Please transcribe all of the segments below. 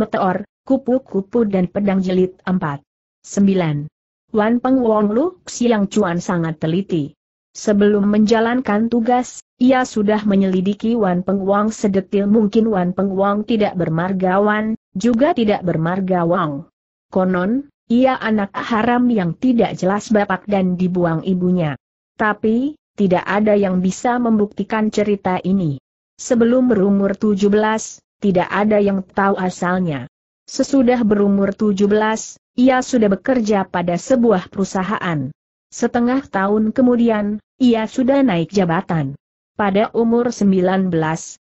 meteor, kupu-kupu dan pedang jelit 4. 9. Wan Peng Wong Lu Xiang Chuan sangat teliti. Sebelum menjalankan tugas, ia sudah menyelidiki Wan Peng Wong sedetil mungkin Wan Peng Wong tidak bermarga Wan, juga tidak bermarga Wong. Konon, ia anak haram yang tidak jelas bapak dan dibuang ibunya. Tapi, tidak ada yang bisa membuktikan cerita ini. Sebelum berumur 17, tidak ada yang tahu asalnya. Sesudah berumur 17, ia sudah bekerja pada sebuah perusahaan. Setengah tahun kemudian, ia sudah naik jabatan. Pada umur 19,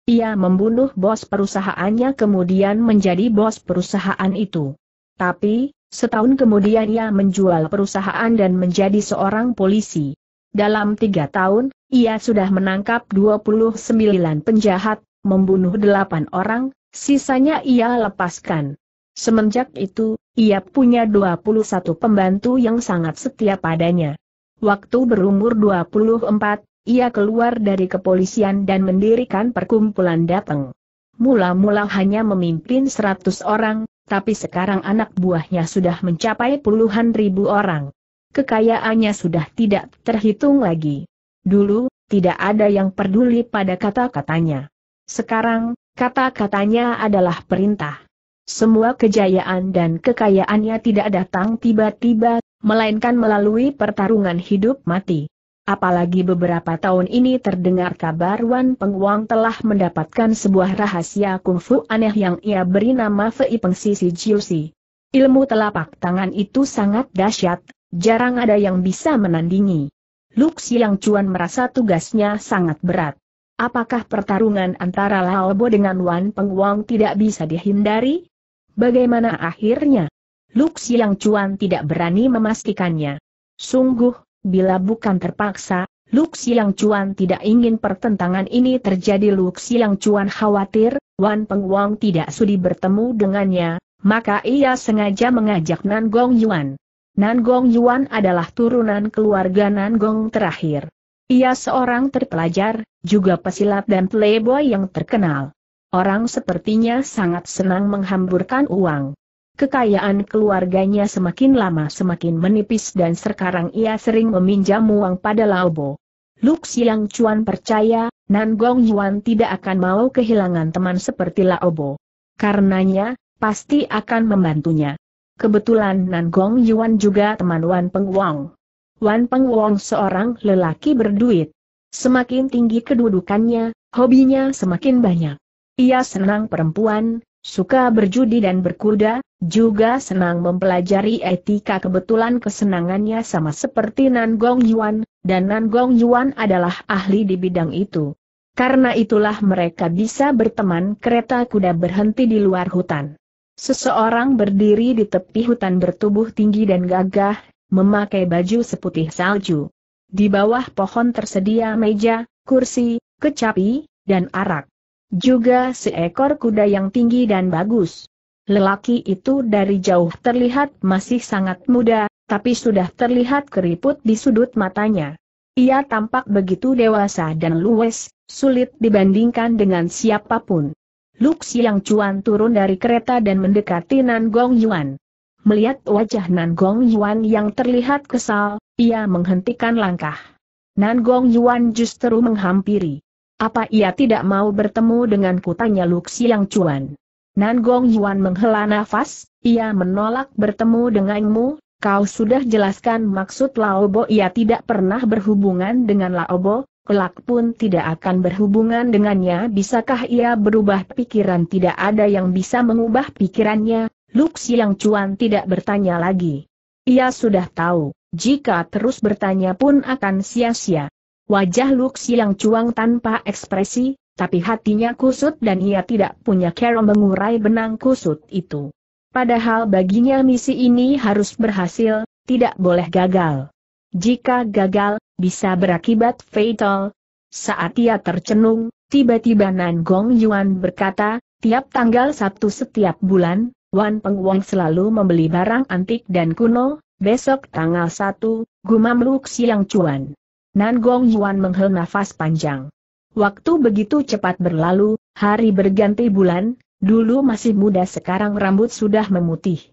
ia membunuh bos perusahaannya kemudian menjadi bos perusahaan itu. Tapi, setahun kemudian ia menjual perusahaan dan menjadi seorang polisi. Dalam tiga tahun, ia sudah menangkap 29 penjahat, membunuh delapan orang, sisanya ia lepaskan. Semenjak itu, ia punya 21 pembantu yang sangat setia padanya. Waktu berumur 24, ia keluar dari kepolisian dan mendirikan perkumpulan datang. Mula-mula hanya memimpin 100 orang, tapi sekarang anak buahnya sudah mencapai puluhan ribu orang. Kekayaannya sudah tidak terhitung lagi. Dulu, tidak ada yang peduli pada kata-katanya. Sekarang, kata-katanya adalah perintah. Semua kejayaan dan kekayaannya tidak datang tiba-tiba, melainkan melalui pertarungan hidup mati. Apalagi beberapa tahun ini terdengar kabar Wan Penguang telah mendapatkan sebuah rahasia kungfu aneh yang ia beri nama Fei Jiu Si. Ilmu telapak tangan itu sangat dahsyat, jarang ada yang bisa menandingi. Lu yang cuan merasa tugasnya sangat berat. Apakah pertarungan antara Laobo dengan Wan Pengwang tidak bisa dihindari? Bagaimana akhirnya? Lux Yang Cuan tidak berani memastikannya. Sungguh, bila bukan terpaksa, Lux Yang Cuan tidak ingin pertentangan ini terjadi Lux Yang Cuan khawatir, Wan Pengwang tidak sudi bertemu dengannya, maka ia sengaja mengajak Nan Gong Yuan. Nan Gong Yuan adalah turunan keluarga Nan Gong terakhir. Ia seorang terpelajar, juga pesilat dan playboy yang terkenal. Orang sepertinya sangat senang menghamburkan uang. Kekayaan keluarganya semakin lama semakin menipis dan sekarang ia sering meminjam uang pada Laobo. Luk Siang Chuan percaya, Nan Gong Yuan tidak akan mau kehilangan teman seperti Laobo. Karenanya, pasti akan membantunya. Kebetulan Nan Gong Yuan juga teman Wan Peng Wang. Wan Peng Wong seorang lelaki berduit. Semakin tinggi kedudukannya, hobinya semakin banyak. Ia senang perempuan, suka berjudi dan berkuda, juga senang mempelajari etika kebetulan kesenangannya sama seperti Nan Gong Yuan, dan Nan Gong Yuan adalah ahli di bidang itu. Karena itulah mereka bisa berteman kereta kuda berhenti di luar hutan. Seseorang berdiri di tepi hutan bertubuh tinggi dan gagah, memakai baju seputih salju. Di bawah pohon tersedia meja, kursi, kecapi, dan arak. Juga seekor kuda yang tinggi dan bagus. Lelaki itu dari jauh terlihat masih sangat muda, tapi sudah terlihat keriput di sudut matanya. Ia tampak begitu dewasa dan luwes, sulit dibandingkan dengan siapapun. Lux Yang Cuan turun dari kereta dan mendekati Nan Gong Yuan. Melihat wajah Nan Gong Yuan yang terlihat kesal, ia menghentikan langkah. Nan Gong Yuan justru menghampiri. Apa ia tidak mau bertemu dengan kutanya Luxi yang cuan? Nan Gong Yuan menghela nafas, ia menolak bertemu denganmu, kau sudah jelaskan maksud Laobo ia tidak pernah berhubungan dengan Laobo, kelak pun tidak akan berhubungan dengannya bisakah ia berubah pikiran tidak ada yang bisa mengubah pikirannya, Luk Siang Cuan tidak bertanya lagi. Ia sudah tahu, jika terus bertanya pun akan sia-sia. Wajah Luk Siang Cuang tanpa ekspresi, tapi hatinya kusut dan ia tidak punya cara mengurai benang kusut itu. Padahal baginya misi ini harus berhasil, tidak boleh gagal. Jika gagal, bisa berakibat fatal. Saat ia tercenung, tiba-tiba Nan Gong Yuan berkata, tiap tanggal Sabtu setiap bulan, Wan Peng Wong selalu membeli barang antik dan kuno, besok tanggal 1, gumam Luk Siang Cuan. Nan Gong Yuan menghel nafas panjang. Waktu begitu cepat berlalu, hari berganti bulan, dulu masih muda sekarang rambut sudah memutih.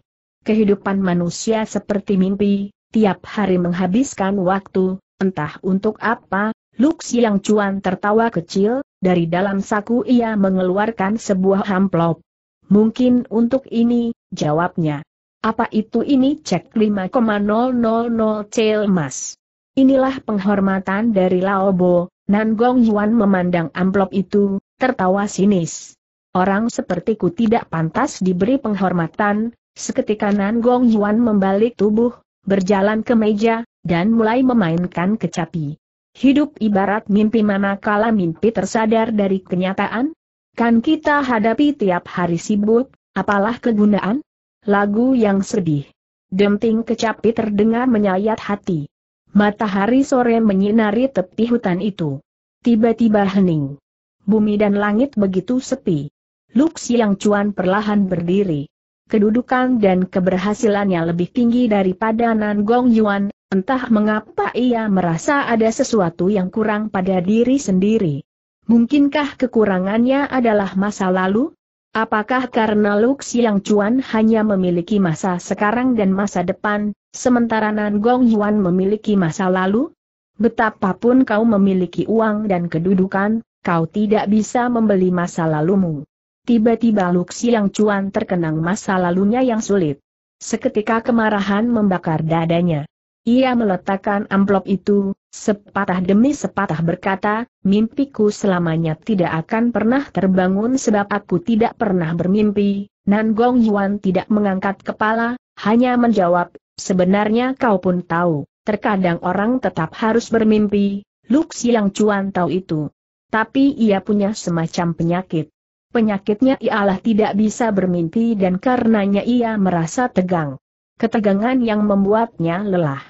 Kehidupan manusia seperti mimpi, tiap hari menghabiskan waktu, entah untuk apa, Luk Siang Cuan tertawa kecil, dari dalam saku ia mengeluarkan sebuah amplop. Mungkin untuk ini, jawabnya. Apa itu ini cek 5,000 cel emas. Inilah penghormatan dari Laobo, Nan Gong Yuan memandang amplop itu, tertawa sinis. Orang sepertiku tidak pantas diberi penghormatan, seketika Nan Gong Yuan membalik tubuh, berjalan ke meja, dan mulai memainkan kecapi. Hidup ibarat mimpi manakala mimpi tersadar dari kenyataan, Kan kita hadapi tiap hari sibuk, apalah kegunaan? Lagu yang sedih. Denting kecapi terdengar menyayat hati. Matahari sore menyinari tepi hutan itu. Tiba-tiba hening. Bumi dan langit begitu sepi. Lux yang cuan perlahan berdiri. Kedudukan dan keberhasilannya lebih tinggi daripada Nan Gong Yuan, entah mengapa ia merasa ada sesuatu yang kurang pada diri sendiri. Mungkinkah kekurangannya adalah masa lalu? Apakah karena Lux yang Chuan hanya memiliki masa sekarang dan masa depan, sementara Nan Gong Yuan memiliki masa lalu? Betapapun kau memiliki uang dan kedudukan, kau tidak bisa membeli masa lalumu. Tiba-tiba Lux yang Chuan terkenang masa lalunya yang sulit. Seketika kemarahan membakar dadanya. Ia meletakkan amplop itu, sepatah demi sepatah berkata, mimpiku selamanya tidak akan pernah terbangun sebab aku tidak pernah bermimpi. Nan Gong Yuan tidak mengangkat kepala, hanya menjawab, sebenarnya kau pun tahu, terkadang orang tetap harus bermimpi, Luk Siang Cuan tahu itu. Tapi ia punya semacam penyakit. Penyakitnya ialah tidak bisa bermimpi dan karenanya ia merasa tegang. Ketegangan yang membuatnya lelah.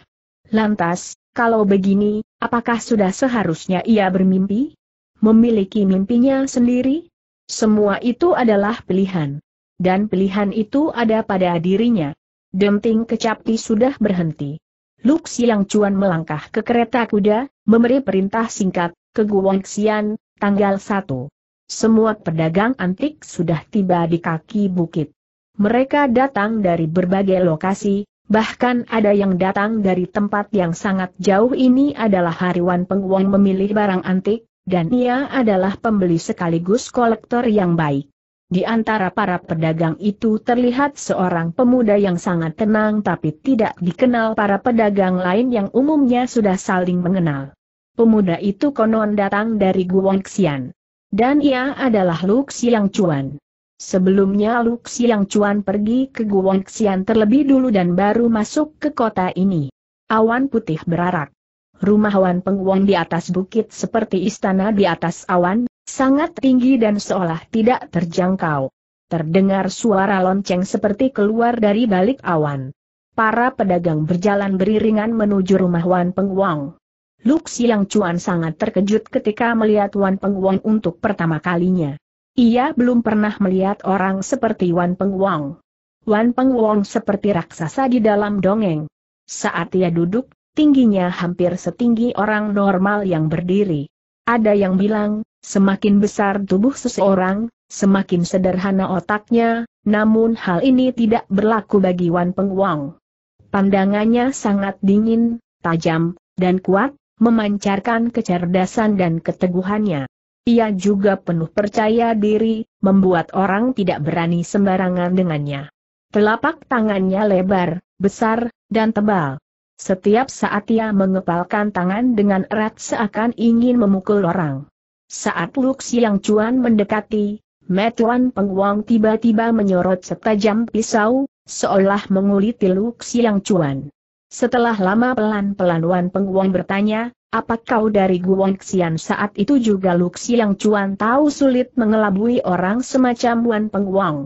Lantas, kalau begini, apakah sudah seharusnya ia bermimpi? Memiliki mimpinya sendiri? Semua itu adalah pilihan. Dan pilihan itu ada pada dirinya. Denting kecapi sudah berhenti. Lux yang cuan melangkah ke kereta kuda, memberi perintah singkat, ke Guangxian, tanggal 1. Semua pedagang antik sudah tiba di kaki bukit. Mereka datang dari berbagai lokasi, Bahkan ada yang datang dari tempat yang sangat jauh ini adalah Hariwan Penguang memilih barang antik, dan ia adalah pembeli sekaligus kolektor yang baik. Di antara para pedagang itu terlihat seorang pemuda yang sangat tenang tapi tidak dikenal para pedagang lain yang umumnya sudah saling mengenal. Pemuda itu konon datang dari Guangxian. Dan ia adalah Lu Yang Cuan. Sebelumnya Lu Xiang Chuan pergi ke Guang Xian terlebih dulu dan baru masuk ke kota ini. Awan putih berarak. Rumah Wan Peng Wong di atas bukit seperti istana di atas awan, sangat tinggi dan seolah tidak terjangkau. Terdengar suara lonceng seperti keluar dari balik awan. Para pedagang berjalan beriringan menuju rumah Wan Peng Wong. Lu Xiang Chuan sangat terkejut ketika melihat Wan Peng Wong untuk pertama kalinya. Ia belum pernah melihat orang seperti Wan Peng Wong. Wan Peng Wong seperti raksasa di dalam dongeng. Saat ia duduk, tingginya hampir setinggi orang normal yang berdiri. Ada yang bilang, semakin besar tubuh seseorang, semakin sederhana otaknya, namun hal ini tidak berlaku bagi Wan Peng Wong. Pandangannya sangat dingin, tajam, dan kuat, memancarkan kecerdasan dan keteguhannya. Ia juga penuh percaya diri, membuat orang tidak berani sembarangan dengannya. Telapak tangannya lebar, besar, dan tebal. Setiap saat ia mengepalkan tangan dengan erat seakan ingin memukul orang. Saat Luk Siang Cuan mendekati, Metuan Penguang tiba-tiba menyorot setajam pisau, seolah menguliti Luk Siang Cuan. Setelah lama pelan-pelan Wan Penguang bertanya, apa kau dari Guangxian saat itu juga Lu Xiang Cuan tahu sulit mengelabui orang semacam Wan Wang?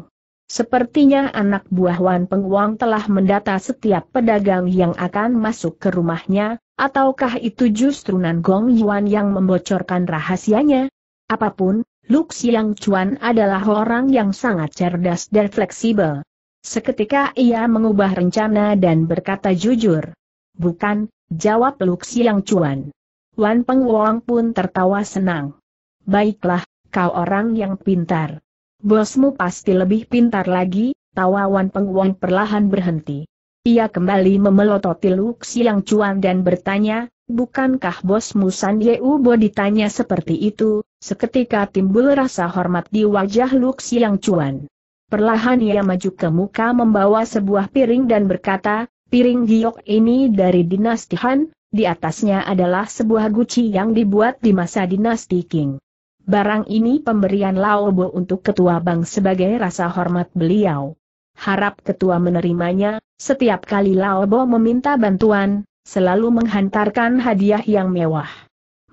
Sepertinya anak buah Wan Wang telah mendata setiap pedagang yang akan masuk ke rumahnya, ataukah itu justru Nan Gong Yuan yang membocorkan rahasianya? Apapun, Lu Xiang Cuan adalah orang yang sangat cerdas dan fleksibel. Seketika ia mengubah rencana dan berkata jujur. Bukan, jawab Luk Siang Cuan. Wan Peng Wong pun tertawa senang. Baiklah, kau orang yang pintar. Bosmu pasti lebih pintar lagi, tawa Wan Peng Wong perlahan berhenti. Ia kembali memelototi Luk Siang Cuan dan bertanya, bukankah bosmu San Ubo ditanya seperti itu, seketika timbul rasa hormat di wajah Luk Siang Cuan. Perlahan ia maju ke muka membawa sebuah piring dan berkata, Piring giok ini dari dinasti Han, di atasnya adalah sebuah guci yang dibuat di masa dinasti King. Barang ini pemberian lao bo untuk ketua bank sebagai rasa hormat beliau. Harap ketua menerimanya, setiap kali lao bo meminta bantuan, selalu menghantarkan hadiah yang mewah.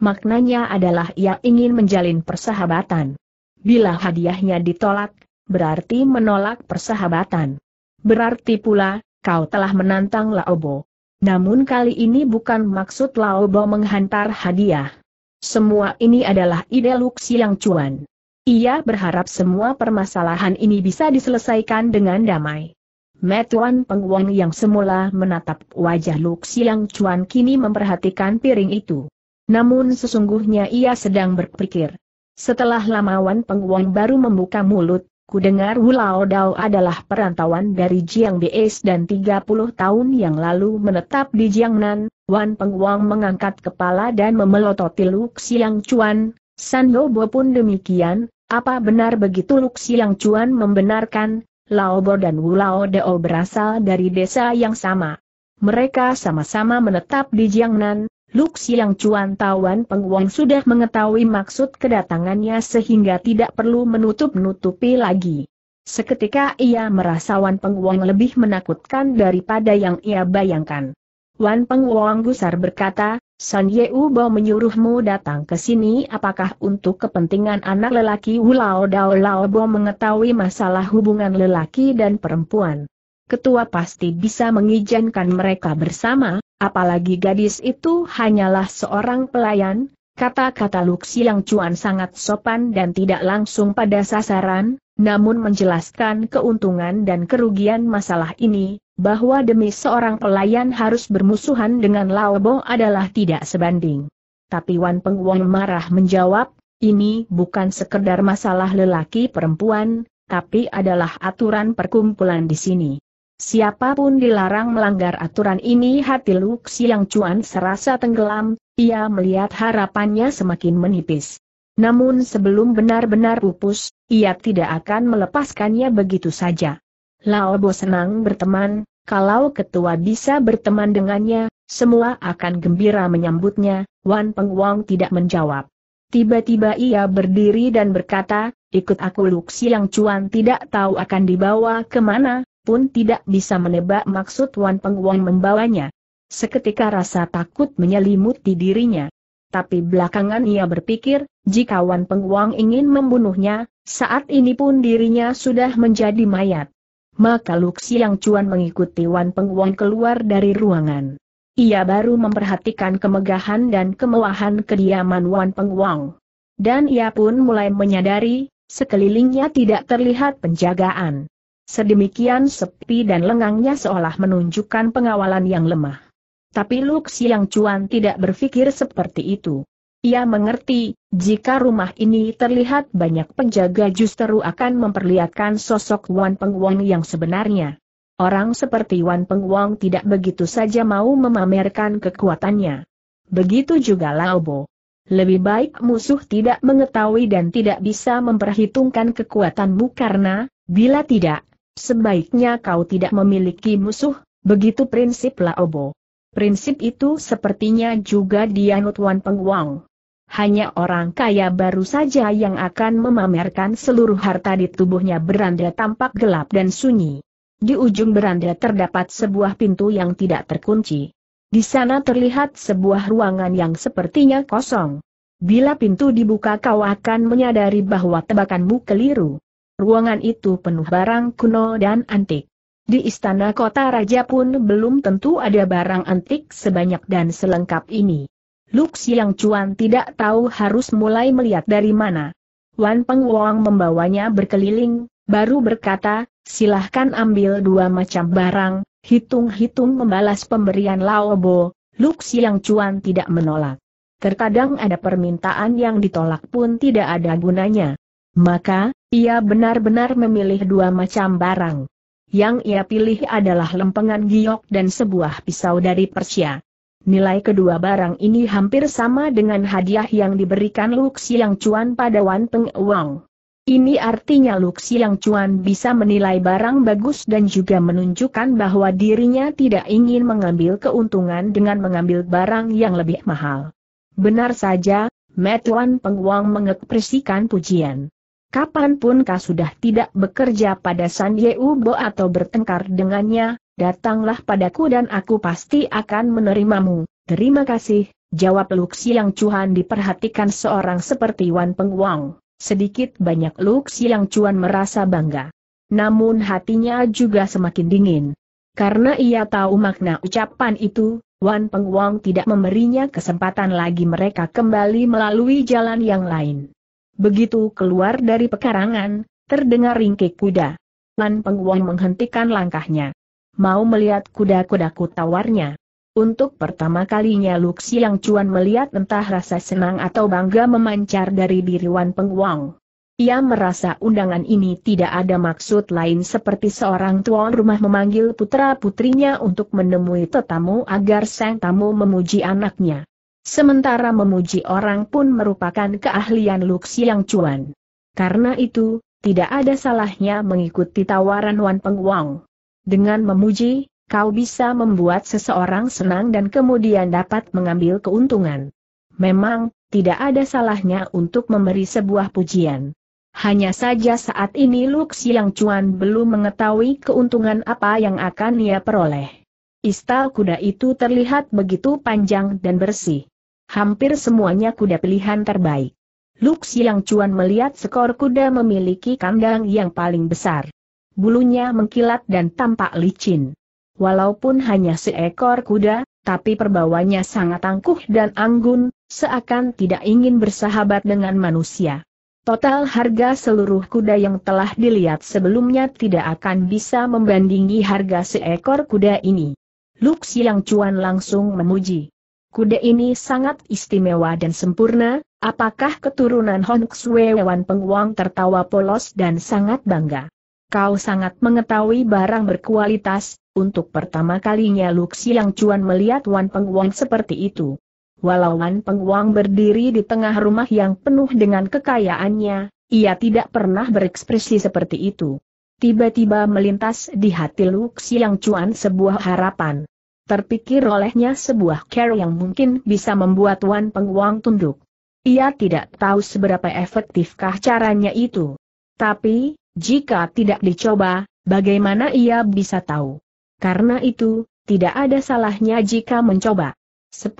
Maknanya adalah ia ingin menjalin persahabatan. Bila hadiahnya ditolak, berarti menolak persahabatan. Berarti pula, kau telah menantang Laobo. Namun kali ini bukan maksud Laobo menghantar hadiah. Semua ini adalah ide Luxi yang cuan. Ia berharap semua permasalahan ini bisa diselesaikan dengan damai. Metuan Penguang yang semula menatap wajah Luxi yang cuan kini memperhatikan piring itu. Namun sesungguhnya ia sedang berpikir. Setelah lamawan Wan baru membuka mulut, Kudengar Wulao Dao adalah perantauan dari Jiang Bs dan 30 tahun yang lalu menetap di Jiangnan, Wan Pengwang mengangkat kepala dan memelototi Luk Siang Chuan, San Yobo pun demikian, apa benar begitu Luk Siang Chuan membenarkan, Bo dan Wulao Dao berasal dari desa yang sama. Mereka sama-sama menetap di Jiangnan, Luk Siang Cuan Tawan Peng Wong sudah mengetahui maksud kedatangannya sehingga tidak perlu menutup-nutupi lagi. Seketika ia merasa Wan Peng Wong lebih menakutkan daripada yang ia bayangkan. Wan Peng Wong gusar berkata, San Yeu Bo menyuruhmu datang ke sini apakah untuk kepentingan anak lelaki Wulao Dao Lao Bo mengetahui masalah hubungan lelaki dan perempuan. Ketua pasti bisa mengizinkan mereka bersama, Apalagi gadis itu hanyalah seorang pelayan, kata-kata Luxi yang cuan sangat sopan dan tidak langsung pada sasaran, namun menjelaskan keuntungan dan kerugian masalah ini, bahwa demi seorang pelayan harus bermusuhan dengan Laobo adalah tidak sebanding. Tapi Wan Peng marah menjawab, ini bukan sekedar masalah lelaki perempuan, tapi adalah aturan perkumpulan di sini. Siapapun dilarang melanggar aturan ini hati Luk Siang Cuan serasa tenggelam, ia melihat harapannya semakin menipis. Namun sebelum benar-benar pupus, ia tidak akan melepaskannya begitu saja. Lao Bo senang berteman, kalau ketua bisa berteman dengannya, semua akan gembira menyambutnya, Wan Peng Wong tidak menjawab. Tiba-tiba ia berdiri dan berkata, ikut aku Luk Siang Cuan tidak tahu akan dibawa kemana, pun tidak bisa menebak maksud Wan Pengwang membawanya. Seketika rasa takut menyelimuti dirinya. Tapi belakangan ia berpikir, jika Wan Pengwang ingin membunuhnya, saat ini pun dirinya sudah menjadi mayat. Maka Luxi yang cuan mengikuti Wan Pengwang keluar dari ruangan. Ia baru memperhatikan kemegahan dan kemewahan kediaman Wan Pengwang. Dan ia pun mulai menyadari, sekelilingnya tidak terlihat penjagaan. Sedemikian sepi dan lengangnya seolah menunjukkan pengawalan yang lemah. Tapi Lux yang cuan tidak berpikir seperti itu. Ia mengerti, jika rumah ini terlihat banyak penjaga justru akan memperlihatkan sosok Wan Peng Wong yang sebenarnya. Orang seperti Wan Peng Wong tidak begitu saja mau memamerkan kekuatannya. Begitu juga Laobo. Lebih baik musuh tidak mengetahui dan tidak bisa memperhitungkan kekuatanmu karena, bila tidak, Sebaiknya kau tidak memiliki musuh, begitu prinsip Laobo. Prinsip itu sepertinya juga dianut Wan Pengwang. Hanya orang kaya baru saja yang akan memamerkan seluruh harta di tubuhnya beranda tampak gelap dan sunyi. Di ujung beranda terdapat sebuah pintu yang tidak terkunci. Di sana terlihat sebuah ruangan yang sepertinya kosong. Bila pintu dibuka kau akan menyadari bahwa tebakanmu keliru. Ruangan itu penuh barang kuno dan antik. Di istana kota raja pun belum tentu ada barang antik sebanyak dan selengkap ini. Lux Yang Cuan tidak tahu harus mulai melihat dari mana. Wan Peng Wong membawanya berkeliling, baru berkata, silahkan ambil dua macam barang, hitung-hitung membalas pemberian Laobo, Lux Yang Cuan tidak menolak. Terkadang ada permintaan yang ditolak pun tidak ada gunanya. Maka, ia benar-benar memilih dua macam barang. Yang ia pilih adalah lempengan giok dan sebuah pisau dari Persia. Nilai kedua barang ini hampir sama dengan hadiah yang diberikan Xiang Chuan pada Wan Peng Wang. Ini artinya Xiang Chuan bisa menilai barang bagus dan juga menunjukkan bahwa dirinya tidak ingin mengambil keuntungan dengan mengambil barang yang lebih mahal. Benar saja, Metuan Peng mengekspresikan pujian. Kapanpun kau sudah tidak bekerja pada San Yeubo atau bertengkar dengannya, datanglah padaku dan aku pasti akan menerimamu. Terima kasih, jawab Luxiang Cuan diperhatikan seorang seperti Wan Peng Wang. Sedikit banyak Luxiang Cuan merasa bangga. Namun hatinya juga semakin dingin. Karena ia tahu makna ucapan itu, Wan Peng Wang tidak memberinya kesempatan lagi mereka kembali melalui jalan yang lain. Begitu keluar dari pekarangan, terdengar ringkik kuda. Lan Pengwon menghentikan langkahnya. Mau melihat kuda-kudaku tawarnya. Untuk pertama kalinya Luk yang Cuan melihat entah rasa senang atau bangga memancar dari diri Wan Pengwong. Ia merasa undangan ini tidak ada maksud lain seperti seorang tuan rumah memanggil putra-putrinya untuk menemui tetamu agar sang tamu memuji anaknya. Sementara memuji orang pun merupakan keahlian yang Chuan. Karena itu, tidak ada salahnya mengikuti tawaran Wan Peng Wang. Dengan memuji, kau bisa membuat seseorang senang dan kemudian dapat mengambil keuntungan. Memang, tidak ada salahnya untuk memberi sebuah pujian. Hanya saja saat ini Lux Yang Cuan belum mengetahui keuntungan apa yang akan ia peroleh. Istal kuda itu terlihat begitu panjang dan bersih. Hampir semuanya kuda pilihan terbaik. Lux Yang Cuan melihat skor kuda memiliki kandang yang paling besar. Bulunya mengkilat dan tampak licin. Walaupun hanya seekor kuda, tapi perbawanya sangat angkuh dan anggun, seakan tidak ingin bersahabat dengan manusia. Total harga seluruh kuda yang telah dilihat sebelumnya tidak akan bisa membandingi harga seekor kuda ini. Lux Yang Cuan langsung memuji. Kuda ini sangat istimewa dan sempurna, apakah keturunan Hong Wan Penguang tertawa polos dan sangat bangga. Kau sangat mengetahui barang berkualitas, untuk pertama kalinya Luxi yang cuan melihat Wan Penguang seperti itu. Walau Wan Penguang berdiri di tengah rumah yang penuh dengan kekayaannya, ia tidak pernah berekspresi seperti itu. Tiba-tiba melintas di hati Luxi yang cuan sebuah harapan terpikir olehnya sebuah care yang mungkin bisa membuat Wan penguang tunduk. Ia tidak tahu seberapa efektifkah caranya itu. Tapi, jika tidak dicoba, bagaimana ia bisa tahu? Karena itu, tidak ada salahnya jika mencoba. 10.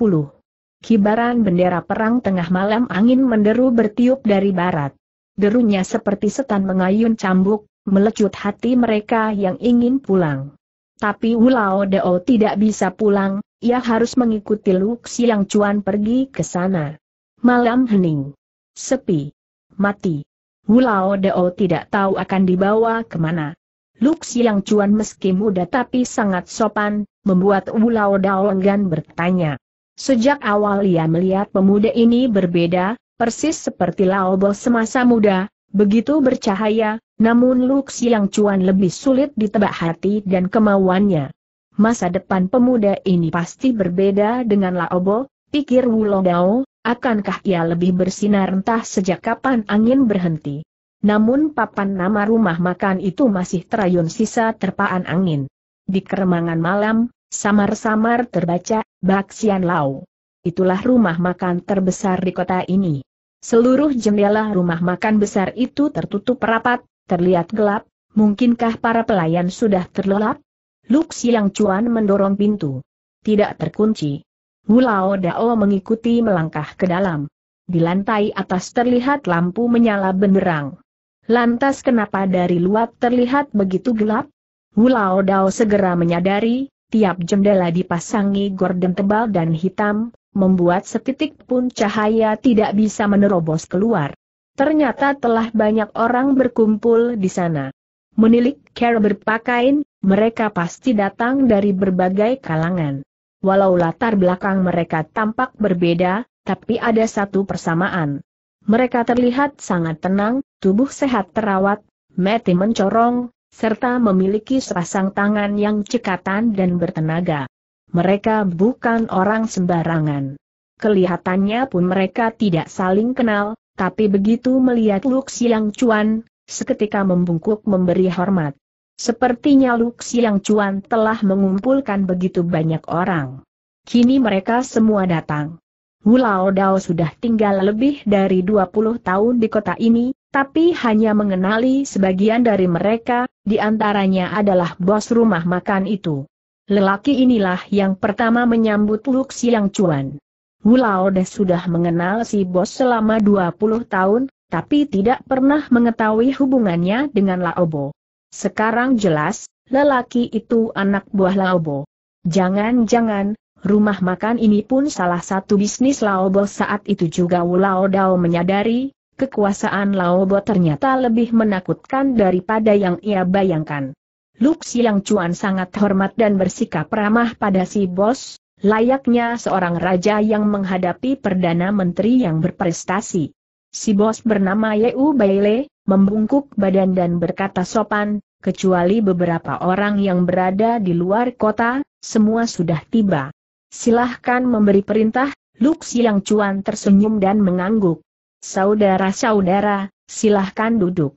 Kibaran bendera perang tengah malam angin menderu bertiup dari barat. Derunya seperti setan mengayun cambuk, melecut hati mereka yang ingin pulang. Tapi Wulao Dao tidak bisa pulang, ia harus mengikuti Luxi yang cuan pergi ke sana. Malam hening. Sepi. Mati. Wulao Dao tidak tahu akan dibawa kemana. Luxi yang cuan meski muda tapi sangat sopan, membuat Wulao Dao enggan bertanya. Sejak awal ia melihat pemuda ini berbeda, persis seperti Lao Bo semasa muda, begitu bercahaya, namun Luxi yang Cuan lebih sulit ditebak hati dan kemauannya. Masa depan pemuda ini pasti berbeda dengan Laobo, pikir Wulodao, akankah ia lebih bersinar entah sejak kapan angin berhenti. Namun papan nama rumah makan itu masih terayun sisa terpaan angin. Di keremangan malam, samar-samar terbaca, Baksian Lau. Itulah rumah makan terbesar di kota ini. Seluruh jendela rumah makan besar itu tertutup rapat, Terlihat gelap, mungkinkah para pelayan sudah terlelap? Luk Siang Cuan mendorong pintu. Tidak terkunci. Wulao Dao mengikuti melangkah ke dalam. Di lantai atas terlihat lampu menyala benderang. Lantas kenapa dari luar terlihat begitu gelap? Wulao Dao segera menyadari, tiap jendela dipasangi gorden tebal dan hitam, membuat setitik pun cahaya tidak bisa menerobos keluar. Ternyata telah banyak orang berkumpul di sana. Menilik care berpakaian, mereka pasti datang dari berbagai kalangan. Walau latar belakang mereka tampak berbeda, tapi ada satu persamaan. Mereka terlihat sangat tenang, tubuh sehat terawat, mati mencorong, serta memiliki serasang tangan yang cekatan dan bertenaga. Mereka bukan orang sembarangan. Kelihatannya pun mereka tidak saling kenal, tapi begitu melihat Luk Xiang Chuan, seketika membungkuk memberi hormat. Sepertinya Luk Xiang Chuan telah mengumpulkan begitu banyak orang. Kini mereka semua datang. Lao Dao sudah tinggal lebih dari 20 tahun di kota ini, tapi hanya mengenali sebagian dari mereka, di antaranya adalah bos rumah makan itu. Lelaki inilah yang pertama menyambut Luk Xiang Chuan. Wulao Des sudah mengenal si bos selama 20 tahun, tapi tidak pernah mengetahui hubungannya dengan Laobo. Sekarang jelas, lelaki itu anak buah Laobo. Jangan-jangan, rumah makan ini pun salah satu bisnis Laobo saat itu juga Wulao Dao menyadari, kekuasaan Laobo ternyata lebih menakutkan daripada yang ia bayangkan. Luk Siang Cuan sangat hormat dan bersikap ramah pada si bos, layaknya seorang raja yang menghadapi Perdana Menteri yang berprestasi. Si bos bernama Yeu Baile, membungkuk badan dan berkata sopan, kecuali beberapa orang yang berada di luar kota, semua sudah tiba. Silahkan memberi perintah, Luk Siang Cuan tersenyum dan mengangguk. Saudara-saudara, silahkan duduk.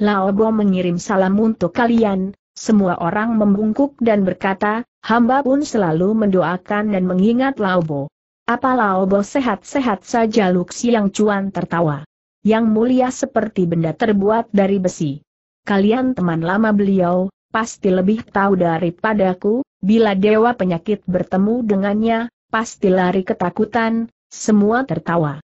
Laobo mengirim salam untuk kalian, semua orang membungkuk dan berkata, Hamba pun selalu mendoakan dan mengingat Laobo. Apa Laobo sehat-sehat saja yang Cuan tertawa. Yang mulia seperti benda terbuat dari besi. Kalian teman lama beliau, pasti lebih tahu daripadaku, bila dewa penyakit bertemu dengannya, pasti lari ketakutan, semua tertawa.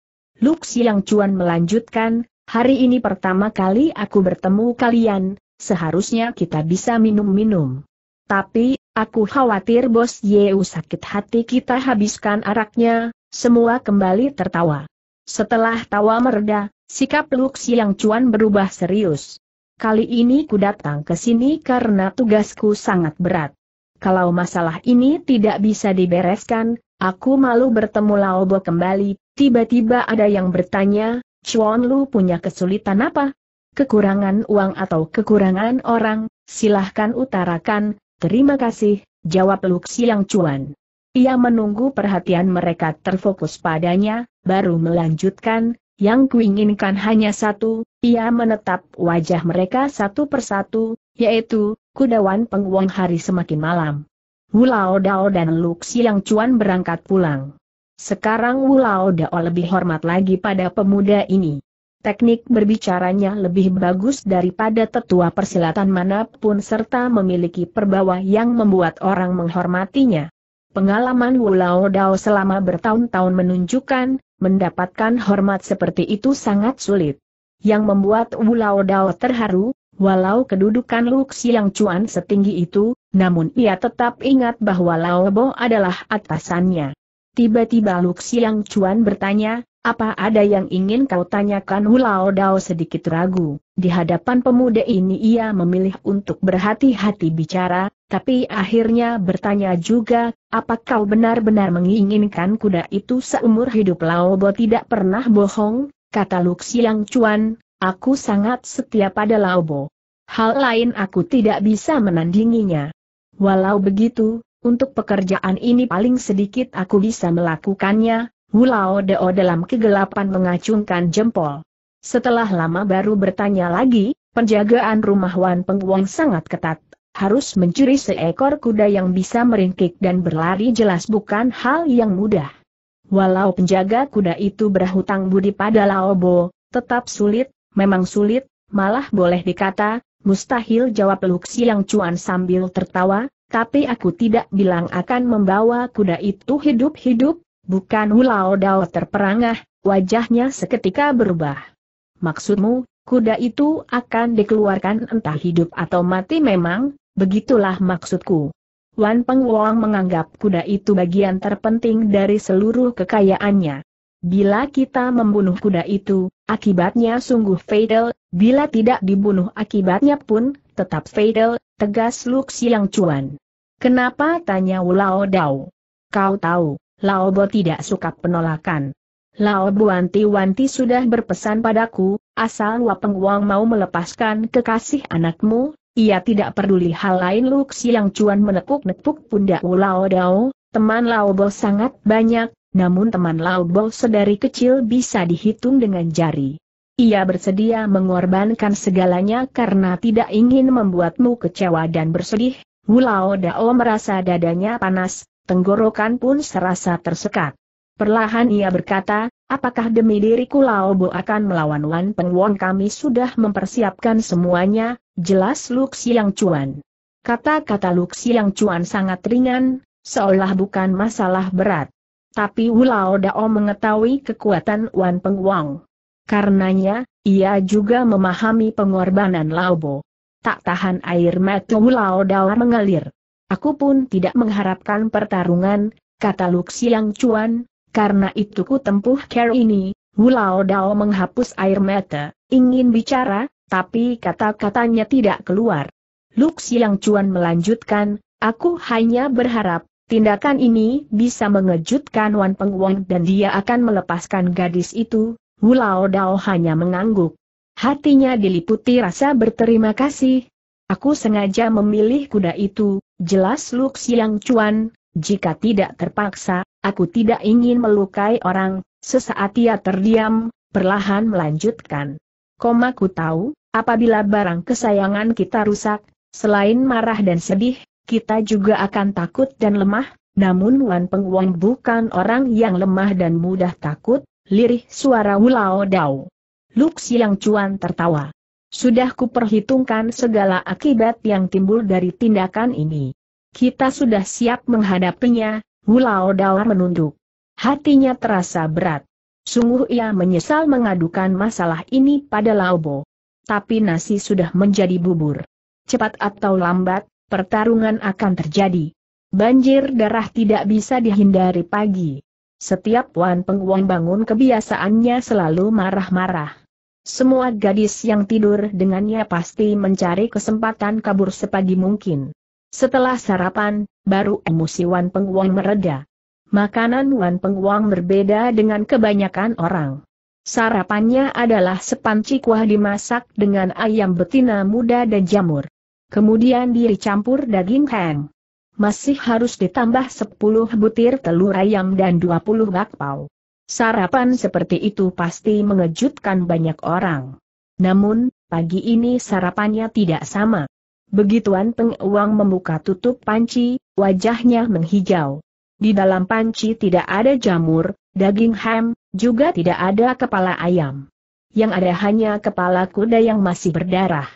yang Cuan melanjutkan, hari ini pertama kali aku bertemu kalian, seharusnya kita bisa minum-minum. Tapi, Aku khawatir bos Yeu sakit hati kita habiskan araknya, semua kembali tertawa. Setelah tawa mereda, sikap Luxi yang cuan berubah serius. Kali ini ku datang ke sini karena tugasku sangat berat. Kalau masalah ini tidak bisa dibereskan, aku malu bertemu lao Laobo kembali, tiba-tiba ada yang bertanya, cuan Lu punya kesulitan apa? Kekurangan uang atau kekurangan orang, silahkan utarakan, Terima kasih, jawab Luxi Yang Cuan. Ia menunggu perhatian mereka terfokus padanya, baru melanjutkan, yang kuinginkan hanya satu, ia menetap wajah mereka satu persatu, yaitu, kudawan penguang hari semakin malam. Wulao Dao dan Luxi Yang Cuan berangkat pulang. Sekarang Wulao Dao lebih hormat lagi pada pemuda ini. Teknik berbicaranya lebih bagus daripada tetua persilatan manapun serta memiliki perbawa yang membuat orang menghormatinya. Pengalaman Wulao Dao selama bertahun-tahun menunjukkan, mendapatkan hormat seperti itu sangat sulit. Yang membuat Wulao Dao terharu, Walau kedudukan Luxi yang cuan setinggi itu, namun ia tetap ingat bahwa Lao Bo adalah atasannya. Tiba-tiba Luxi yang cuan bertanya, apa ada yang ingin kau tanyakan Hulao Dao sedikit ragu, di hadapan pemuda ini ia memilih untuk berhati-hati bicara, tapi akhirnya bertanya juga, apa kau benar-benar menginginkan kuda itu seumur hidup Lao Bo tidak pernah bohong, kata Xiang Chuan, aku sangat setia pada Lao Bo. Hal lain aku tidak bisa menandinginya. Walau begitu, untuk pekerjaan ini paling sedikit aku bisa melakukannya, Wulao Deo dalam kegelapan mengacungkan jempol. Setelah lama baru bertanya lagi, penjagaan rumah Wan Pengwong sangat ketat. Harus mencuri seekor kuda yang bisa meringkik dan berlari jelas bukan hal yang mudah. Walau penjaga kuda itu berhutang budi pada Laobo, tetap sulit, memang sulit, malah boleh dikata, mustahil jawab Luxi yang cuan sambil tertawa, tapi aku tidak bilang akan membawa kuda itu hidup-hidup, Bukan Hulao Dao terperangah, wajahnya seketika berubah. Maksudmu, kuda itu akan dikeluarkan entah hidup atau mati memang, begitulah maksudku. Wan Peng Wong menganggap kuda itu bagian terpenting dari seluruh kekayaannya. Bila kita membunuh kuda itu, akibatnya sungguh fatal, bila tidak dibunuh akibatnya pun, tetap fatal, tegas Luk Siang Cuan. Kenapa tanya Wulao Dao? Kau tahu, Laobo tidak suka penolakan. Laobo wanti-wanti sudah berpesan padaku, asal Wapeng Wang mau melepaskan kekasih anakmu, ia tidak peduli hal lain Luxi yang cuan menepuk-nepuk pundak Lao Dao, teman Laobo sangat banyak, namun teman Laobo sedari kecil bisa dihitung dengan jari. Ia bersedia mengorbankan segalanya karena tidak ingin membuatmu kecewa dan bersedih. Wulao Dao merasa dadanya panas, tenggorokan pun serasa tersekat. Perlahan ia berkata, apakah demi diriku Laobo akan melawan Wan Pengwon kami sudah mempersiapkan semuanya, jelas Luk Siang Cuan. Kata-kata Luk Siang Cuan sangat ringan, seolah bukan masalah berat. Tapi Wulao Dao mengetahui kekuatan Wan Wong. Karenanya, ia juga memahami pengorbanan Laobo. Tak tahan air mata Wulao Dao mengalir. Aku pun tidak mengharapkan pertarungan, kata Luxiang Chuan, karena itu ku tempuh care ini, Hulao Dao menghapus air mata, ingin bicara, tapi kata-katanya tidak keluar. Luxiang Chuan melanjutkan, aku hanya berharap, tindakan ini bisa mengejutkan Wan penguang dan dia akan melepaskan gadis itu, Hulao Dao hanya mengangguk. Hatinya diliputi rasa berterima kasih. Aku sengaja memilih kuda itu, Jelas Luk Yang Cuan, jika tidak terpaksa, aku tidak ingin melukai orang, sesaat ia terdiam, perlahan melanjutkan. ku tahu, apabila barang kesayangan kita rusak, selain marah dan sedih, kita juga akan takut dan lemah, namun Wan Peng Wong bukan orang yang lemah dan mudah takut, lirih suara Wulao Dao. Luk Yang Cuan tertawa. Sudah kuperhitungkan segala akibat yang timbul dari tindakan ini. Kita sudah siap menghadapinya, Hulao Dawar menunduk. Hatinya terasa berat. Sungguh ia menyesal mengadukan masalah ini pada Laobo. Tapi nasi sudah menjadi bubur. Cepat atau lambat, pertarungan akan terjadi. Banjir darah tidak bisa dihindari pagi. Setiap Wan Penguang bangun kebiasaannya selalu marah-marah. Semua gadis yang tidur dengannya pasti mencari kesempatan kabur sepagi mungkin. Setelah sarapan, baru emosi Wan Pengwang mereda. Makanan Wan Pengwang berbeda dengan kebanyakan orang. Sarapannya adalah sepanci kuah dimasak dengan ayam betina muda dan jamur. Kemudian dicampur daging hang. Masih harus ditambah 10 butir telur ayam dan 20 bakpao. Sarapan seperti itu pasti mengejutkan banyak orang. Namun, pagi ini sarapannya tidak sama. Begituan penguang membuka tutup panci, wajahnya menghijau. Di dalam panci tidak ada jamur, daging ham, juga tidak ada kepala ayam. Yang ada hanya kepala kuda yang masih berdarah.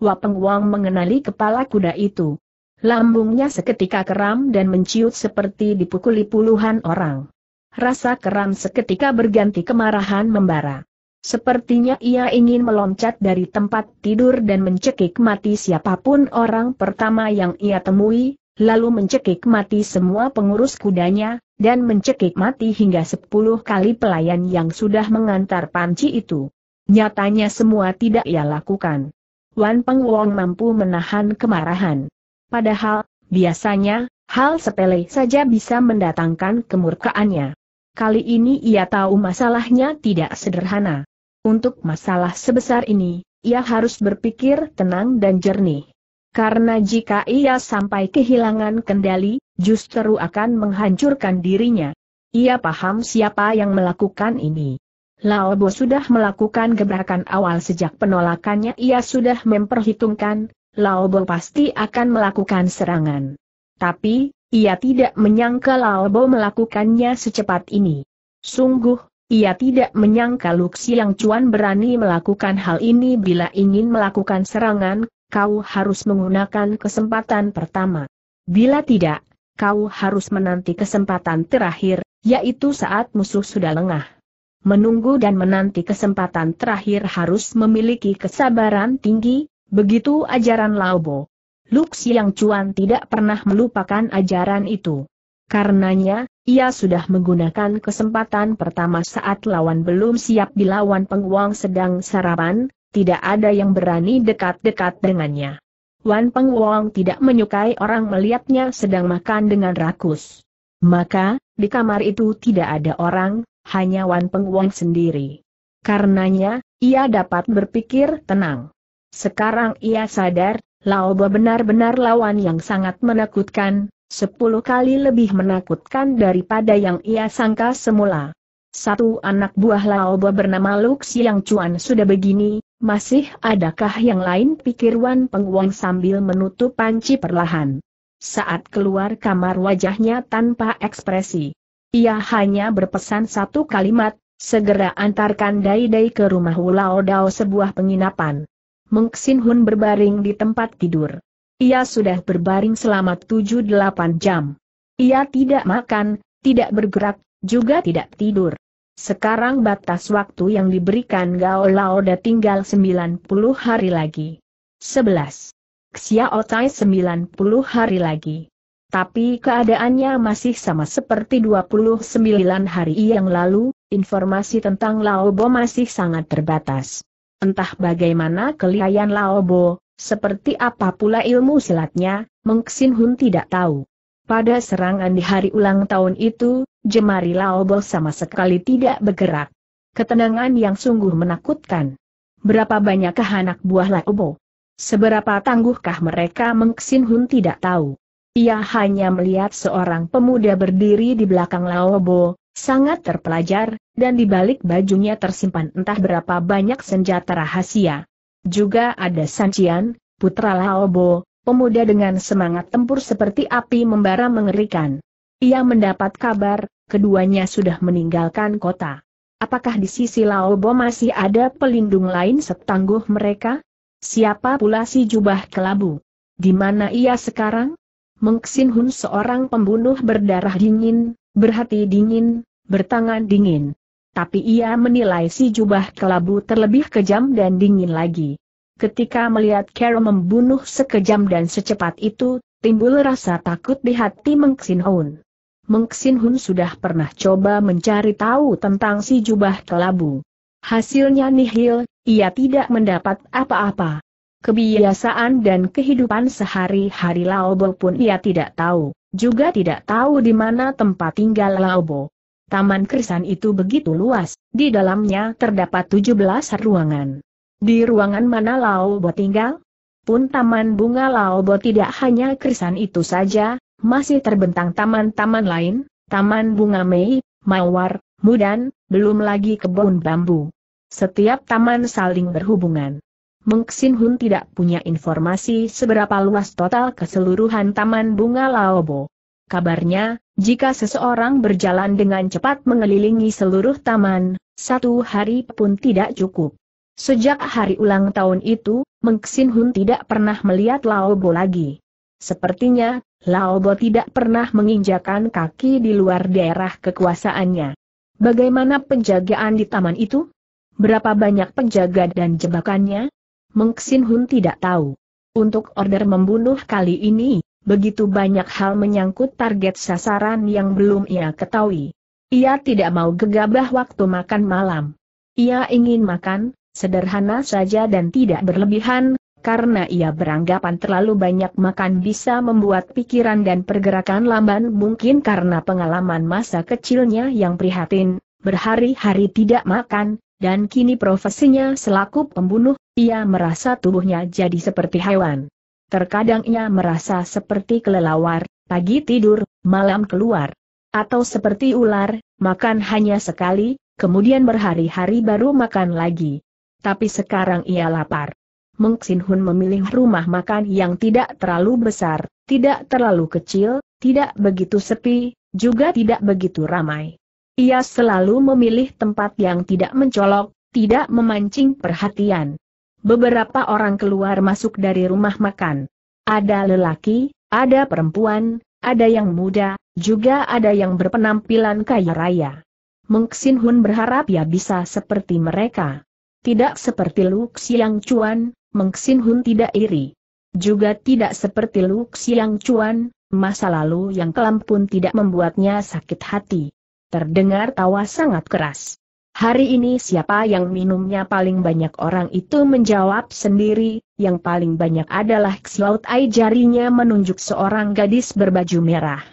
Wapeng penguang mengenali kepala kuda itu. Lambungnya seketika keram dan menciut seperti dipukuli puluhan orang. Rasa keram seketika berganti kemarahan membara. Sepertinya ia ingin meloncat dari tempat tidur dan mencekik mati siapapun orang pertama yang ia temui, lalu mencekik mati semua pengurus kudanya, dan mencekik mati hingga sepuluh kali pelayan yang sudah mengantar panci itu. Nyatanya semua tidak ia lakukan. Wan Peng Wong mampu menahan kemarahan. Padahal, biasanya, hal sepele saja bisa mendatangkan kemurkaannya. Kali ini ia tahu masalahnya tidak sederhana. Untuk masalah sebesar ini, ia harus berpikir tenang dan jernih. Karena jika ia sampai kehilangan kendali, justru akan menghancurkan dirinya. Ia paham siapa yang melakukan ini. Laobo sudah melakukan gebrakan awal sejak penolakannya ia sudah memperhitungkan, Laobo pasti akan melakukan serangan. Tapi, ia tidak menyangka Laobo melakukannya secepat ini. Sungguh, ia tidak menyangka Luxi yang cuan berani melakukan hal ini bila ingin melakukan serangan, kau harus menggunakan kesempatan pertama. Bila tidak, kau harus menanti kesempatan terakhir, yaitu saat musuh sudah lengah. Menunggu dan menanti kesempatan terakhir harus memiliki kesabaran tinggi, begitu ajaran Laobo. Luk Siang Cuan tidak pernah melupakan ajaran itu. Karenanya, ia sudah menggunakan kesempatan pertama saat lawan belum siap dilawan penguang sedang sarapan, tidak ada yang berani dekat-dekat dengannya. Wan Penguang tidak menyukai orang melihatnya sedang makan dengan rakus. Maka, di kamar itu tidak ada orang, hanya Wan Penguang Wong sendiri. Karenanya, ia dapat berpikir tenang. Sekarang ia sadar, Lao Laoba benar-benar lawan yang sangat menakutkan, sepuluh kali lebih menakutkan daripada yang ia sangka semula. Satu anak buah Lao Laoba bernama Luxi yang cuan sudah begini, masih adakah yang lain pikir Wan Pengwong sambil menutup panci perlahan. Saat keluar kamar wajahnya tanpa ekspresi. Ia hanya berpesan satu kalimat, segera antarkan Dai Dai ke rumah Wulao Dao sebuah penginapan. Meng Xin Hun berbaring di tempat tidur. Ia sudah berbaring selama 7-8 jam. Ia tidak makan, tidak bergerak, juga tidak tidur. Sekarang batas waktu yang diberikan Gao Laoda tinggal 90 hari lagi. 11. Xiao Tai 90 hari lagi. Tapi keadaannya masih sama seperti 29 hari yang lalu, informasi tentang Laobo masih sangat terbatas. Entah bagaimana kelihayan Laobo, seperti apa pula ilmu silatnya, Xin Hun tidak tahu. Pada serangan di hari ulang tahun itu, jemari Laobo sama sekali tidak bergerak. Ketenangan yang sungguh menakutkan. Berapa banyakkah anak buah Laobo? Seberapa tangguhkah mereka Xin Hun tidak tahu. Ia hanya melihat seorang pemuda berdiri di belakang Laobo, sangat terpelajar, dan di balik bajunya tersimpan entah berapa banyak senjata rahasia. Juga ada Sancian, putra Laobo, pemuda dengan semangat tempur seperti api membara mengerikan. Ia mendapat kabar, keduanya sudah meninggalkan kota. Apakah di sisi Laobo masih ada pelindung lain setangguh mereka? Siapa pula si jubah kelabu? Di mana ia sekarang? Mengxin Hun seorang pembunuh berdarah dingin, berhati dingin, bertangan dingin. Tapi ia menilai si jubah kelabu terlebih kejam dan dingin lagi. Ketika melihat Carol membunuh sekejam dan secepat itu, timbul rasa takut di hati Meng Xin Hun. sudah pernah coba mencari tahu tentang si jubah kelabu. Hasilnya nihil, ia tidak mendapat apa-apa. Kebiasaan dan kehidupan sehari-hari Laobo pun ia tidak tahu, juga tidak tahu di mana tempat tinggal Laobo. Taman Krisan itu begitu luas, di dalamnya terdapat 17 ruangan. Di ruangan mana Laobo tinggal? Pun taman bunga Laobo tidak hanya Krisan itu saja, masih terbentang taman-taman lain, taman bunga Mei, Mawar, Mudan, belum lagi kebun bambu. Setiap taman saling berhubungan. Mengxin Hun tidak punya informasi seberapa luas total keseluruhan Taman Bunga Laobo. Kabarnya, jika seseorang berjalan dengan cepat mengelilingi seluruh taman, satu hari pun tidak cukup. Sejak hari ulang tahun itu, Mengxin Hun tidak pernah melihat Laobo lagi. Sepertinya, Laobo tidak pernah menginjakan kaki di luar daerah kekuasaannya. Bagaimana penjagaan di taman itu? Berapa banyak penjaga dan jebakannya? Mengxin Hun tidak tahu. Untuk order membunuh kali ini, begitu banyak hal menyangkut target sasaran yang belum ia ketahui. Ia tidak mau gegabah waktu makan malam. Ia ingin makan, sederhana saja dan tidak berlebihan, karena ia beranggapan terlalu banyak makan bisa membuat pikiran dan pergerakan lamban mungkin karena pengalaman masa kecilnya yang prihatin, berhari-hari tidak makan, dan kini profesinya selaku pembunuh, ia merasa tubuhnya jadi seperti hewan. Terkadang ia merasa seperti kelelawar, pagi tidur, malam keluar. Atau seperti ular, makan hanya sekali, kemudian berhari-hari baru makan lagi. Tapi sekarang ia lapar. Meng Sin Hun memilih rumah makan yang tidak terlalu besar, tidak terlalu kecil, tidak begitu sepi, juga tidak begitu ramai. Ia selalu memilih tempat yang tidak mencolok, tidak memancing perhatian. Beberapa orang keluar masuk dari rumah makan. Ada lelaki, ada perempuan, ada yang muda, juga ada yang berpenampilan kaya raya. Mengxin Hun berharap ya bisa seperti mereka. Tidak seperti Lu Xiang Chuan, Mengxin Hun tidak iri. Juga tidak seperti Lu Xiang Chuan, masa lalu yang kelam pun tidak membuatnya sakit hati. Terdengar tawa sangat keras. Hari ini siapa yang minumnya paling banyak orang itu menjawab sendiri, yang paling banyak adalah Xiaot Ai jarinya menunjuk seorang gadis berbaju merah.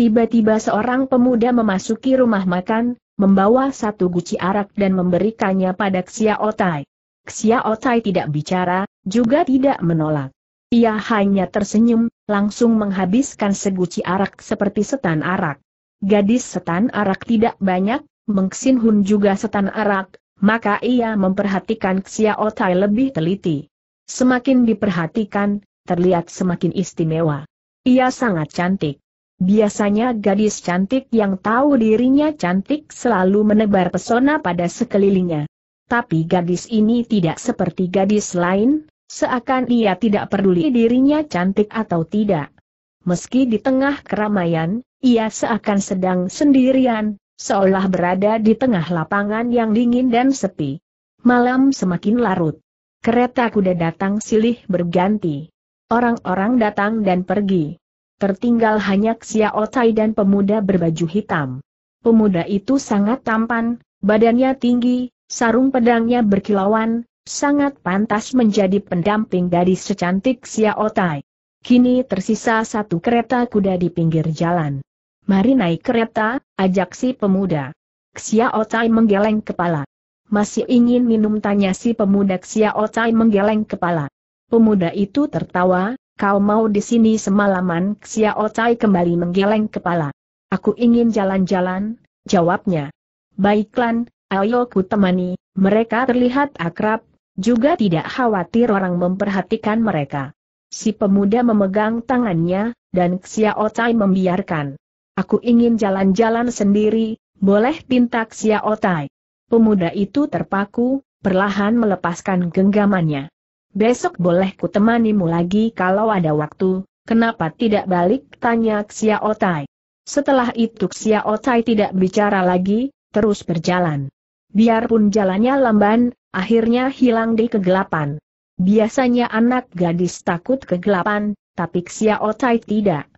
Tiba-tiba seorang pemuda memasuki rumah makan, membawa satu guci arak dan memberikannya pada Xiaot Ai. Xiaot Ai tidak bicara, juga tidak menolak. Ia hanya tersenyum, langsung menghabiskan seguci arak seperti setan arak. Gadis setan arak tidak banyak, Meng Xin Hun juga setan arak, maka ia memperhatikan Xiao Tai lebih teliti. Semakin diperhatikan, terlihat semakin istimewa. Ia sangat cantik. Biasanya gadis cantik yang tahu dirinya cantik selalu menebar pesona pada sekelilingnya. Tapi gadis ini tidak seperti gadis lain, seakan ia tidak peduli dirinya cantik atau tidak. Meski di tengah keramaian, ia seakan sedang sendirian, seolah berada di tengah lapangan yang dingin dan sepi. Malam semakin larut. Kereta kuda datang silih berganti. Orang-orang datang dan pergi. Tertinggal hanya Xiao Tai dan pemuda berbaju hitam. Pemuda itu sangat tampan, badannya tinggi, sarung pedangnya berkilauan, sangat pantas menjadi pendamping gadis secantik Xiao Tai. Kini tersisa satu kereta kuda di pinggir jalan. Mari naik kereta, ajak si pemuda. Xia Otai menggeleng kepala. Masih ingin minum tanya si pemuda Xia Otai menggeleng kepala. Pemuda itu tertawa, kau mau di sini semalaman Xia Otai kembali menggeleng kepala. Aku ingin jalan-jalan, jawabnya. Baiklah, ayo ku temani, mereka terlihat akrab, juga tidak khawatir orang memperhatikan mereka. Si pemuda memegang tangannya, dan Xia Otai membiarkan. Aku ingin jalan-jalan sendiri, boleh pintak Xiao Tai. Pemuda itu terpaku, perlahan melepaskan genggamannya. Besok boleh ku temanimu lagi kalau ada waktu, kenapa tidak balik tanya Xiao Tai. Setelah itu Xiao Tai tidak bicara lagi, terus berjalan. Biarpun jalannya lamban, akhirnya hilang di kegelapan. Biasanya anak gadis takut kegelapan, tapi Xiao Tai tidak.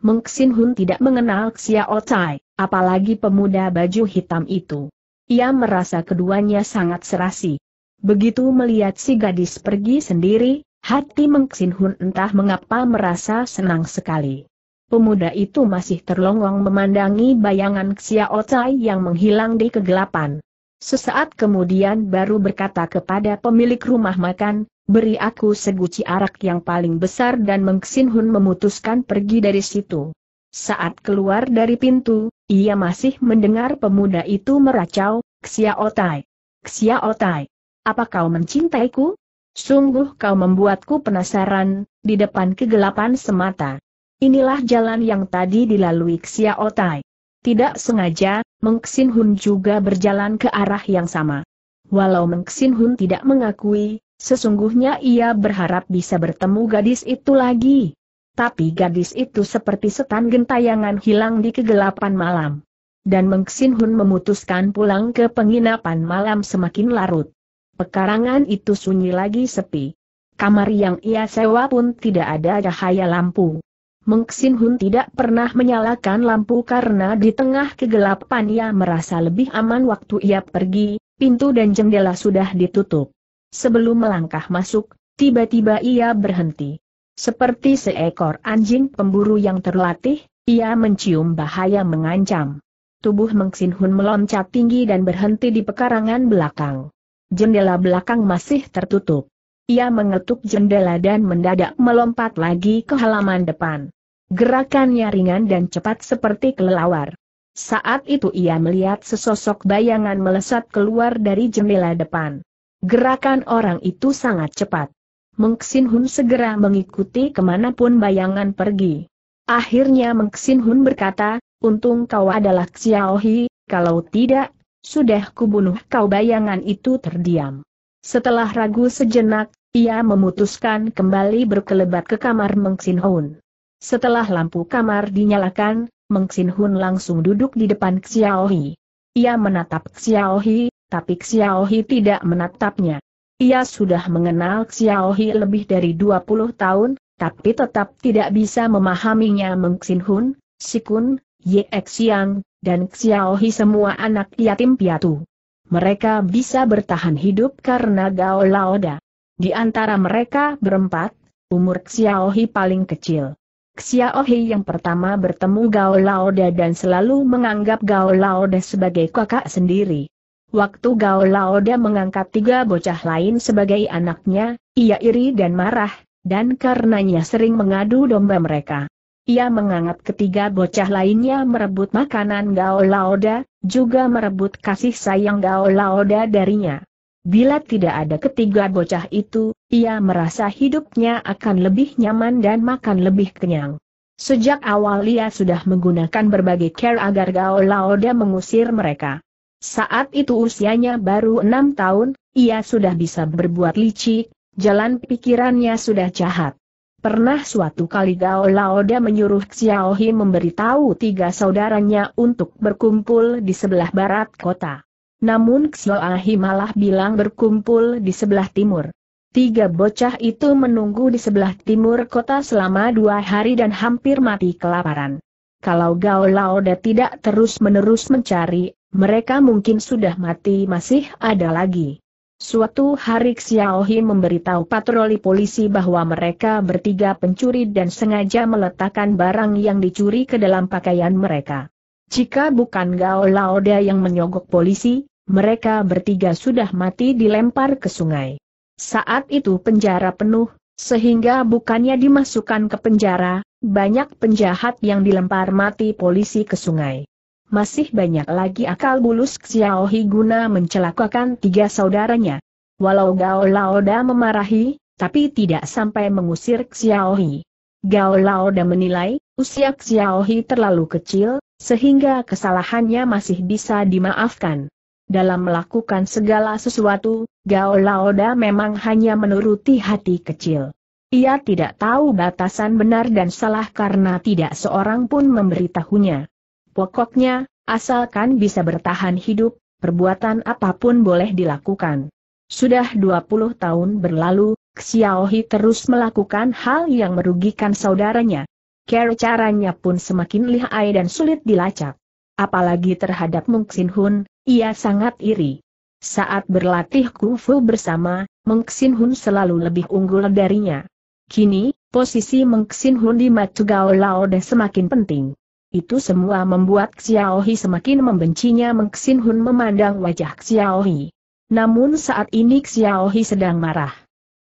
Meng Xin Hun tidak mengenal Xiao Cai, apalagi pemuda baju hitam itu. Ia merasa keduanya sangat serasi. Begitu melihat si gadis pergi sendiri, hati Meng Xin Hun entah mengapa merasa senang sekali. Pemuda itu masih terlongong memandangi bayangan Xiao Cai yang menghilang di kegelapan. Sesaat kemudian baru berkata kepada pemilik rumah makan, beri aku seguci arak yang paling besar dan Meng Hun memutuskan pergi dari situ. Saat keluar dari pintu, ia masih mendengar pemuda itu meracau, Ksia Otai. Ksia Otai, apa kau mencintaiku? Sungguh kau membuatku penasaran, di depan kegelapan semata. Inilah jalan yang tadi dilalui Ksia Otai. Tidak sengaja, Meng Hun juga berjalan ke arah yang sama. Walau Meng Hun tidak mengakui, sesungguhnya ia berharap bisa bertemu gadis itu lagi. Tapi gadis itu seperti setan gentayangan hilang di kegelapan malam. Dan Meng Hun memutuskan pulang ke penginapan malam semakin larut. Pekarangan itu sunyi lagi sepi. Kamar yang ia sewa pun tidak ada cahaya lampu. Mengsin Hun tidak pernah menyalakan lampu karena di tengah kegelapan ia merasa lebih aman waktu ia pergi, pintu dan jendela sudah ditutup. Sebelum melangkah masuk, tiba-tiba ia berhenti. Seperti seekor anjing pemburu yang terlatih, ia mencium bahaya mengancam. Tubuh Mengsin Hun meloncat tinggi dan berhenti di pekarangan belakang. Jendela belakang masih tertutup. Ia mengetuk jendela dan mendadak melompat lagi ke halaman depan. Gerakannya ringan dan cepat seperti kelelawar. Saat itu ia melihat sesosok bayangan melesat keluar dari jendela depan. Gerakan orang itu sangat cepat. Mengxin Hun segera mengikuti kemanapun bayangan pergi. Akhirnya Mengxin Hun berkata, untung kau adalah Xiaohi, kalau tidak, sudah kubunuh kau bayangan itu terdiam. Setelah ragu sejenak, ia memutuskan kembali berkelebat ke kamar Meng Hun. Setelah lampu kamar dinyalakan, Meng Hun langsung duduk di depan Xiaohi. Ia menatap Xiaohi, tapi Xiaohi tidak menatapnya. Ia sudah mengenal Xiaohi lebih dari 20 tahun, tapi tetap tidak bisa memahaminya Meng Hun, Sikun, Ye Xiang, dan Xiaohi semua anak yatim piatu. Mereka bisa bertahan hidup karena Gao Laoda. Di antara mereka berempat, umur Xiaohi paling kecil. Xiaohi yang pertama bertemu Gao Laoda dan selalu menganggap Gao Laoda sebagai kakak sendiri. Waktu Gao Laoda mengangkat tiga bocah lain sebagai anaknya, ia iri dan marah, dan karenanya sering mengadu domba mereka. Ia menganggap ketiga bocah lainnya merebut makanan Gao Laoda, juga merebut kasih sayang Gao Laoda darinya. Bila tidak ada ketiga bocah itu, ia merasa hidupnya akan lebih nyaman dan makan lebih kenyang. Sejak awal ia sudah menggunakan berbagai care agar Gao Laoda mengusir mereka. Saat itu usianya baru enam tahun, ia sudah bisa berbuat licik, jalan pikirannya sudah jahat. Pernah suatu kali Gao Laoda menyuruh Xiaohi memberitahu tiga saudaranya untuk berkumpul di sebelah barat kota. Namun Xloahi malah bilang berkumpul di sebelah timur. Tiga bocah itu menunggu di sebelah timur kota selama dua hari dan hampir mati kelaparan. Kalau Gao Laoda tidak terus-menerus mencari, mereka mungkin sudah mati masih ada lagi. Suatu hari Xiaohi memberitahu patroli polisi bahwa mereka bertiga pencuri dan sengaja meletakkan barang yang dicuri ke dalam pakaian mereka. Jika bukan Gao Laoda yang menyogok polisi, mereka bertiga sudah mati dilempar ke sungai. Saat itu penjara penuh, sehingga bukannya dimasukkan ke penjara, banyak penjahat yang dilempar mati polisi ke sungai. Masih banyak lagi akal bulus Xiao Higuna guna mencelakakan tiga saudaranya. Walau Gao Laoda memarahi, tapi tidak sampai mengusir Xiao Hi. Gao Laoda menilai, usia Xiao Hi terlalu kecil, sehingga kesalahannya masih bisa dimaafkan dalam melakukan segala sesuatu, Gao Laoda memang hanya menuruti hati kecil. Ia tidak tahu batasan benar dan salah karena tidak seorang pun memberitahunya. Pokoknya, asalkan bisa bertahan hidup, perbuatan apapun boleh dilakukan. Sudah 20 tahun berlalu, Xiaohi terus melakukan hal yang merugikan saudaranya. Cara caranya pun semakin lihai dan sulit dilacak. Apalagi terhadap Meng Xin Hun, ia sangat iri. Saat berlatih kungfu bersama, Meng Xin Hun selalu lebih unggul darinya. Kini, posisi Meng Xin Hun di Matsugao dan semakin penting. Itu semua membuat Xiao Hi semakin membencinya Meng Xin Hun memandang wajah Xiao Hi. Namun saat ini Xiao Hi sedang marah.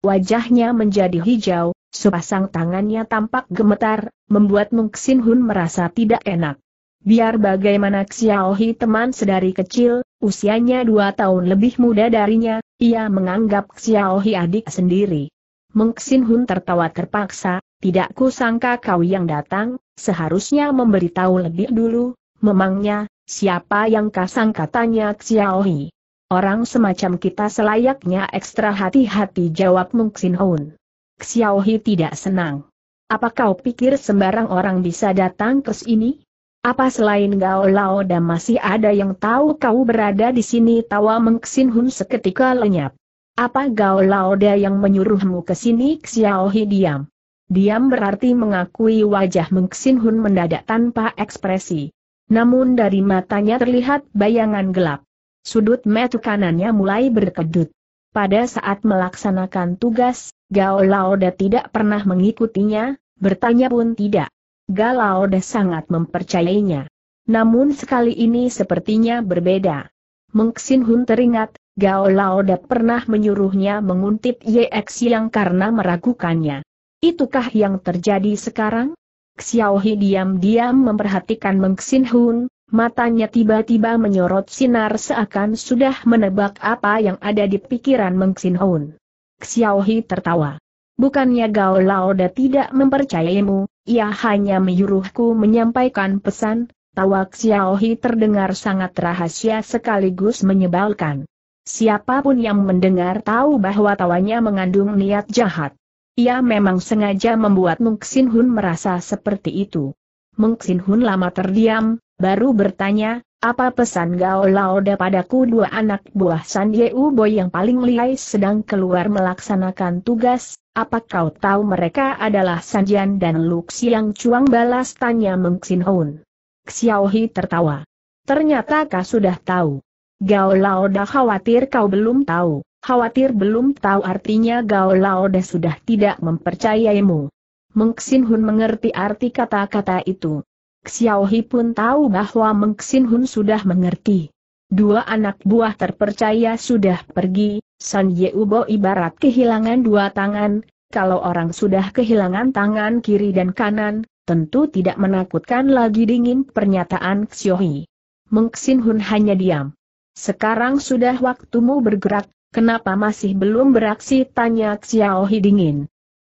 Wajahnya menjadi hijau, sepasang tangannya tampak gemetar, membuat Meng Xin Hun merasa tidak enak. Biar bagaimana Xiaohi teman sedari kecil, usianya dua tahun lebih muda darinya, ia menganggap Xiaohi adik sendiri. Mengksin Hun tertawa terpaksa, tidak kusangka kau yang datang, seharusnya memberitahu lebih dulu, memangnya, siapa yang kasang katanya Xiaohi. Orang semacam kita selayaknya ekstra hati-hati jawab Mengksin Hun. Xiaohi tidak senang. Apa kau pikir sembarang orang bisa datang ke sini? Apa selain Gao Lao dan masih ada yang tahu kau berada di sini? Tawa Mengksin Hun seketika lenyap. Apa Gao Lao Da yang menyuruhmu ke sini? Xiao Hi diam. Diam berarti mengakui wajah Mengksin Hun mendadak tanpa ekspresi. Namun dari matanya terlihat bayangan gelap. Sudut mata kanannya mulai berkedut. Pada saat melaksanakan tugas, Gao Lao tidak pernah mengikutinya, bertanya pun tidak. Galaude sangat mempercayainya. Namun sekali ini sepertinya berbeda. Mengxin Hun teringat, Gao Laoda pernah menyuruhnya menguntit Ye Xiang karena meragukannya. Itukah yang terjadi sekarang? Hi diam-diam memperhatikan Mengxin Hun, matanya tiba-tiba menyorot sinar seakan sudah menebak apa yang ada di pikiran Mengxin Hun. Xiao Hi tertawa. Bukannya Gao Laoda tidak mempercayaimu, ia hanya menyuruhku menyampaikan pesan, tawa Xiaohi terdengar sangat rahasia sekaligus menyebalkan. Siapapun yang mendengar tahu bahwa tawanya mengandung niat jahat. Ia memang sengaja membuat Mung Xin Hun merasa seperti itu. Mung Xin Hun lama terdiam, baru bertanya, apa pesan Gao Laoda padaku dua anak buah San Yeu Boy yang paling lihai sedang keluar melaksanakan tugas, apa kau tahu mereka adalah Sanjian dan Lu Cuang cuang balas tanya Meng Xin Xiaohi tertawa. Ternyata kau sudah tahu. Gao Lao khawatir kau belum tahu. Khawatir belum tahu artinya Gao Lao sudah tidak mempercayaimu. Meng Xin Hun mengerti arti kata-kata itu. Xiaohi pun tahu bahwa Meng Xin Hun sudah mengerti. Dua anak buah terpercaya sudah pergi, San Yeubo ibarat kehilangan dua tangan, kalau orang sudah kehilangan tangan kiri dan kanan, tentu tidak menakutkan lagi dingin pernyataan Xiohi. Meng Xin Hun hanya diam. Sekarang sudah waktumu bergerak, kenapa masih belum beraksi tanya Xiaohi dingin.